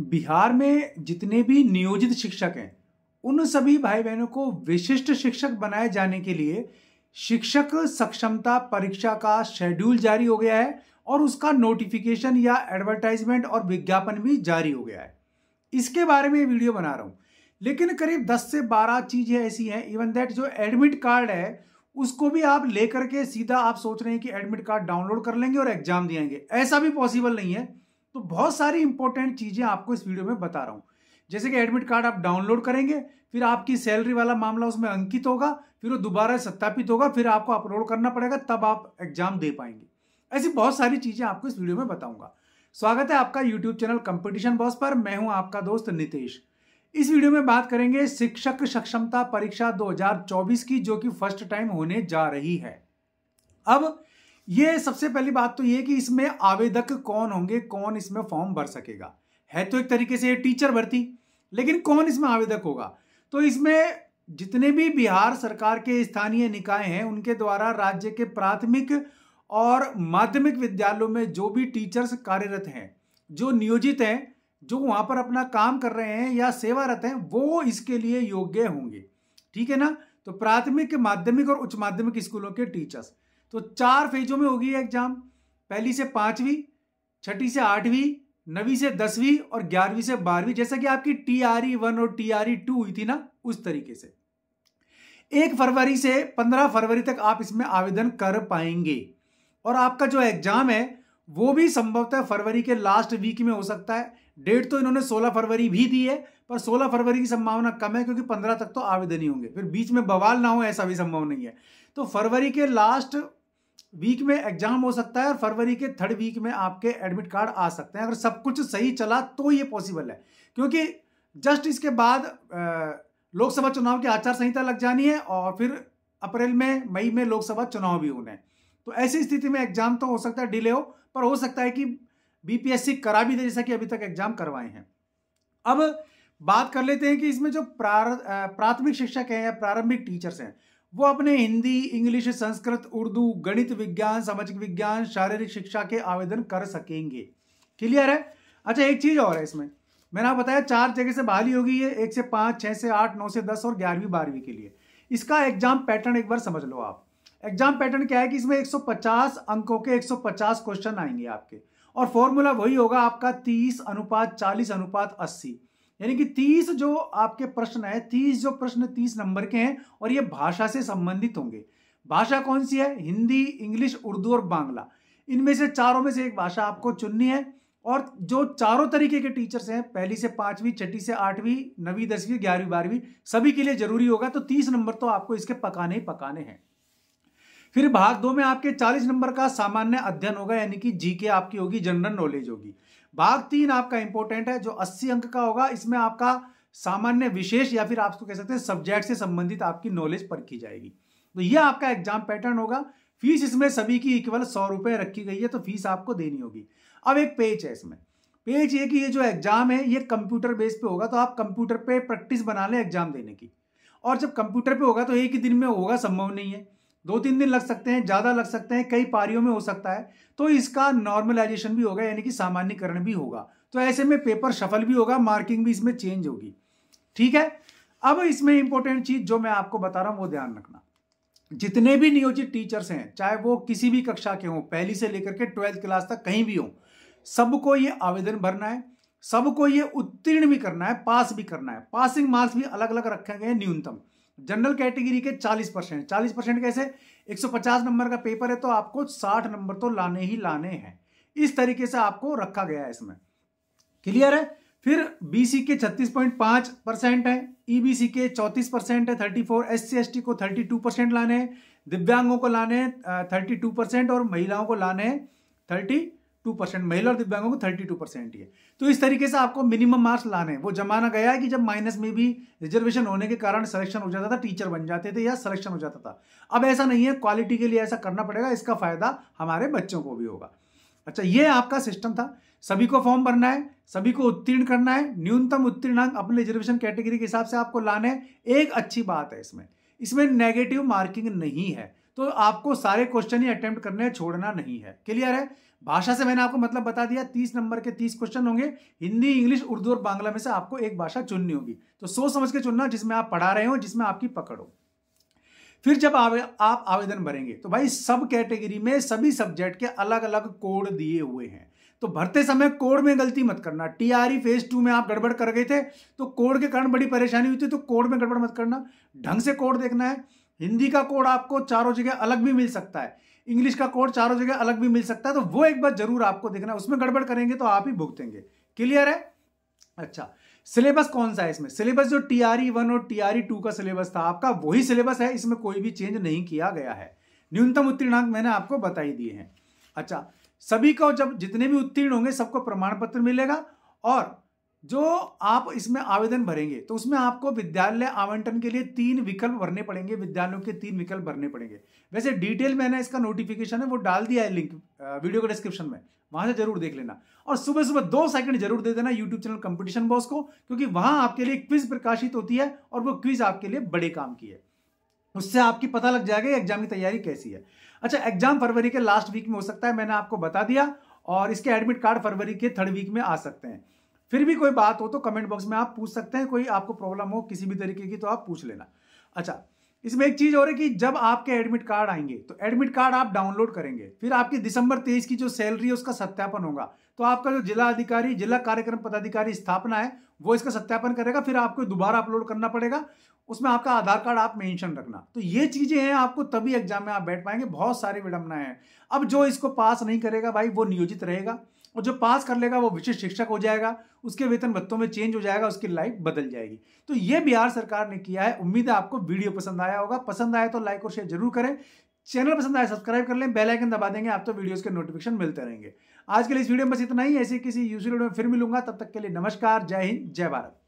बिहार में जितने भी नियोजित शिक्षक हैं उन सभी भाई बहनों को विशिष्ट शिक्षक बनाए जाने के लिए शिक्षक सक्षमता परीक्षा का शेड्यूल जारी हो गया है और उसका नोटिफिकेशन या एडवर्टाइजमेंट और विज्ञापन भी जारी हो गया है इसके बारे में वीडियो बना रहा हूँ लेकिन करीब 10 से 12 चीज़ें ऐसी हैं इवन दैट जो एडमिट कार्ड है उसको भी आप लेकर के सीधा आप सोच रहे हैं कि एडमिट कार्ड डाउनलोड कर लेंगे और एग्जाम देंगे ऐसा भी पॉसिबल नहीं है तो बहुत सारी इंपॉर्टेंट चीज़ें आपको इस वीडियो में बता रहा हूं जैसे कि एडमिट कार्ड आप डाउनलोड करेंगे फिर आपकी सैलरी वाला मामला उसमें अंकित होगा फिर वो दोबारा सत्यापित होगा फिर आपको अपलोड करना पड़ेगा तब आप एग्जाम दे पाएंगे ऐसी बहुत सारी चीज़ें आपको इस वीडियो में बताऊंगा स्वागत है आपका यूट्यूब चैनल कंपटीशन बॉस पर मैं हूं आपका दोस्त नितेश इस वीडियो में बात करेंगे शिक्षक सक्षमता परीक्षा 2024 की जो कि फर्स्ट टाइम होने जा रही है अब ये सबसे पहली बात तो ये कि इसमें आवेदक कौन होंगे कौन इसमें फॉर्म भर सकेगा है तो एक तरीके से टीचर भर्ती लेकिन कौन इसमें आवेदक होगा तो इसमें जितने भी बिहार सरकार के स्थानीय निकाय हैं उनके द्वारा राज्य के प्राथमिक और माध्यमिक विद्यालयों में जो भी टीचर्स कार्यरत हैं जो नियोजित हैं जो वहाँ पर अपना काम कर रहे हैं या सेवारत हैं वो इसके लिए योग्य होंगे ठीक है ना तो प्राथमिक माध्यमिक और उच्च माध्यमिक स्कूलों के टीचर्स तो चार फेजों में होगी एग्जाम पहली से पांचवी छठी से आठवीं नवी से दसवीं और ग्यारहवीं से बारहवीं जैसा कि आपकी टी आर ई वन और टी आर ई टू हुई थी ना उस तरीके से एक फरवरी से पंद्रह फरवरी तक आप इसमें आवेदन कर पाएंगे और आपका जो एग्जाम है वो भी संभवतः फरवरी के लास्ट वीक में हो सकता है डेट तो इन्होंने 16 फरवरी भी दी है पर 16 फरवरी की संभावना कम है क्योंकि 15 तक तो आवेदन ही होंगे फिर बीच में बवाल ना हो ऐसा भी संभव नहीं है तो फरवरी के लास्ट वीक में एग्जाम हो सकता है और फरवरी के थर्ड वीक में आपके एडमिट कार्ड आ सकते हैं अगर सब कुछ सही चला तो ये पॉसिबल है क्योंकि जस्ट इसके बाद लोकसभा चुनाव की आचार संहिता लग जानी है और फिर अप्रैल में मई में लोकसभा चुनाव भी होने हैं तो ऐसी स्थिति में एग्जाम तो हो सकता है डिले हो पर हो सकता है कि बीपीएससी करा भी दे जैसा कि अभी तक एग्जाम करवाए हैं अब बात कर लेते हैं कि इसमें जो प्रार प्राथमिक शिक्षक हैं या प्रारंभिक टीचर्स हैं वो अपने हिंदी इंग्लिश संस्कृत उर्दू गणित विज्ञान सामाजिक विज्ञान शारीरिक शिक्षा के आवेदन कर सकेंगे क्लियर है अच्छा एक चीज़ और है इसमें मैंने आप बताया चार जगह से बहाली होगी ये एक से पाँच छः से आठ नौ से दस और ग्यारहवीं बारहवीं के लिए इसका एग्जाम पैटर्न एक बार समझ लो आप एग्जाम पैटर्न क्या है कि इसमें 150 अंकों के 150 क्वेश्चन आएंगे आपके और फॉर्मूला वही होगा आपका 30 अनुपात 40 अनुपात 80 यानी कि तीस जो आपके प्रश्न है तीस जो प्रश्न तीस नंबर के हैं और ये भाषा से संबंधित होंगे भाषा कौन सी है हिंदी इंग्लिश उर्दू और बांग्ला इनमें से चारों में से एक भाषा आपको चुननी है और जो चारों तरीके के टीचर्स हैं पहली से पांचवी छठी से आठवीं नवी दसवीं ग्यारहवीं बारहवीं सभी के लिए जरूरी होगा तो तीस नंबर तो आपको इसके पकाने ही पकाने हैं फिर भाग दो में आपके चालीस नंबर का सामान्य अध्ययन होगा यानी कि जी के आपकी होगी जनरल नॉलेज होगी भाग तीन आपका इंपॉर्टेंट है जो अस्सी अंक का होगा इसमें आपका सामान्य विशेष या फिर आप कह सकते हैं सब्जेक्ट से संबंधित आपकी नॉलेज पर की जाएगी तो यह आपका एग्जाम पैटर्न होगा फीस इसमें सभी की इक्वल सौ रुपए रखी गई है तो फीस आपको देनी होगी अब एक पेज है इसमें पेज ये कि ये जो एग्जाम है ये कंप्यूटर बेस पे होगा तो आप कंप्यूटर पे प्रैक्टिस बना लें एग्जाम देने की और जब कंप्यूटर पे होगा तो एक ही दिन में होगा संभव नहीं है दो तीन दिन लग सकते हैं ज़्यादा लग सकते हैं कई पारियों में हो सकता है तो इसका नॉर्मलाइजेशन भी होगा यानी कि सामान्यकरण भी होगा तो ऐसे में पेपर सफल भी होगा मार्किंग भी इसमें चेंज होगी ठीक है अब इसमें इंपॉर्टेंट चीज़ जो मैं आपको बता रहा हूं वो ध्यान रखना जितने भी नियोजित टीचर्स हैं चाहे वो किसी भी कक्षा के हों पहली से लेकर के ट्वेल्थ क्लास तक कहीं भी हो सबको ये आवेदन भरना है सबको ये उत्तीर्ण भी करना है पास भी करना है पासिंग मार्क्स भी अलग अलग रखे गए हैं न्यूनतम जनरल कैटेगरी के 40 परसेंट चालीस परसेंट कैसे 150 नंबर का पेपर है तो आपको 60 नंबर तो लाने ही लाने हैं इस तरीके से आपको रखा गया है इसमें क्लियर है फिर बीसी के 36.5 परसेंट है ईबीसी e के 34 परसेंट है 34 एस टी को 32 परसेंट लाने हैं दिव्यांगों को लाने हैं टू परसेंट और महिलाओं को लाने हैं थर्टी टू परसेंट महिला और दिव्यांगों को थर्टी टू परसेंट ही है तो इस तरीके से आपको मिनिमम मार्क्स लाने वो जमाना गया है कि जब माइनस में भी रिजर्वेशन होने के कारण सिलेक्शन हो जाता था टीचर बन जाते थे या सिलेक्शन हो जाता था अब ऐसा नहीं है क्वालिटी के लिए ऐसा करना पड़ेगा इसका फायदा हमारे बच्चों को भी होगा अच्छा ये आपका सिस्टम था सभी को फॉर्म भरना है सभी को उत्तीर्ण करना है न्यूनतम उत्तीर्णांक अपने रिजर्वेशन कैटेगरी के हिसाब से आपको लाने एक अच्छी बात है इसमें इसमें नेगेटिव मार्किंग नहीं है तो आपको सारे क्वेश्चन ही अटेम्प्ट करने छोड़ना नहीं है क्लियर है भाषा से मैंने आपको मतलब बता दिया तीस नंबर के तीस क्वेश्चन होंगे हिंदी इंग्लिश उर्दू और बांग्ला में से आपको एक भाषा चुननी होगी तो सोच समझ के चुनना जिसमें आप पढ़ा रहे हो जिसमें आपकी पकड़ हो फिर जब आवे, आप आवेदन भरेंगे तो भाई सब कैटेगरी में सभी सब्जेक्ट के अलग अलग कोड दिए हुए हैं तो भरते समय कोड में गलती मत करना टीआरई फेज टू में आप गड़बड़ कर गए थे तो कोड के कारण बड़ी परेशानी हुई थी तो कोड में गड़बड़ मत करना ढंग से कोड देखना है हिंदी का कोड आपको चारों जगह अलग भी मिल सकता है इंग्लिश का कोड चारों जगह अलग भी मिल सकता है तो वो एक बार जरूर आपको देखना उसमें गड़बड़ करेंगे तो आप ही भुगतेंगे क्लियर है अच्छा सिलेबस कौन सा है इसमें सिलेबस जो टी आर वन और टी आर ई टू का सिलेबस था आपका वही सिलेबस है इसमें कोई भी चेंज नहीं किया गया है न्यूनतम उत्तीर्णांक मैंने आपको बताई दिए हैं अच्छा सभी को जब जितने भी उत्तीर्ण होंगे सबको प्रमाण पत्र मिलेगा और जो आप इसमें आवेदन भरेंगे तो उसमें आपको विद्यालय आवंटन के लिए तीन विकल्प भरने पड़ेंगे विद्यालयों के तीन विकल्प भरने पड़ेंगे वैसे डिटेल मैंने इसका नोटिफिकेशन है वो डाल दिया है लिंक वीडियो के डिस्क्रिप्शन में वहां से जरूर देख लेना और सुबह सुबह दो सेकंड जरूर दे देना यूट्यूब चैनल कंपटीशन बॉस को क्योंकि वहां आपके लिए क्विज प्रकाशित होती है और वो क्विज आपके लिए बड़े काम की है उससे आपकी पता लग जाएगा एग्जाम की तैयारी कैसी है अच्छा एग्जाम फरवरी के लास्ट वीक में हो सकता है मैंने आपको बता दिया और इसके एडमिट कार्ड फरवरी के थर्ड वीक में आ सकते हैं फिर भी कोई बात हो तो कमेंट बॉक्स में आप पूछ सकते हैं कोई आपको प्रॉब्लम हो किसी भी तरीके की तो आप पूछ लेना अच्छा इसमें एक चीज और है कि जब आपके एडमिट कार्ड आएंगे तो एडमिट कार्ड आप डाउनलोड करेंगे फिर आपकी दिसंबर तेईस की जो सैलरी है उसका सत्यापन होगा तो आपका जो जिला अधिकारी जिला कार्यक्रम पदाधिकारी स्थापना है वो इसका सत्यापन करेगा फिर आपको दोबारा अपलोड करना पड़ेगा उसमें आपका आधार कार्ड आप मेंशन रखना तो ये चीजें हैं आपको तभी एग्जाम में आप बैठ पाएंगे बहुत सारी विडंबनाएं हैं अब जो इसको पास नहीं करेगा भाई वो नियोजित रहेगा और जो पास कर लेगा वो विशेष शिक्षक हो जाएगा उसके वेतन भत्तों में चेंज हो जाएगा उसकी लाइफ बदल जाएगी तो ये बिहार सरकार ने किया है उम्मीद है आपको वीडियो पसंद आया होगा पसंद आया तो लाइक और शेयर जरूर करें चैनल पसंद आए सब्सक्राइब कर लें बेल आइकन दबा देंगे आप तो वीडियोस के नोटिफिकेशन मिलते रहेंगे आज के लिए इस वीडियो में बस इतना ही ऐसे किसी यूज में फिर मिलूंगा तब तक के लिए नमस्कार जय हिंद जय भारत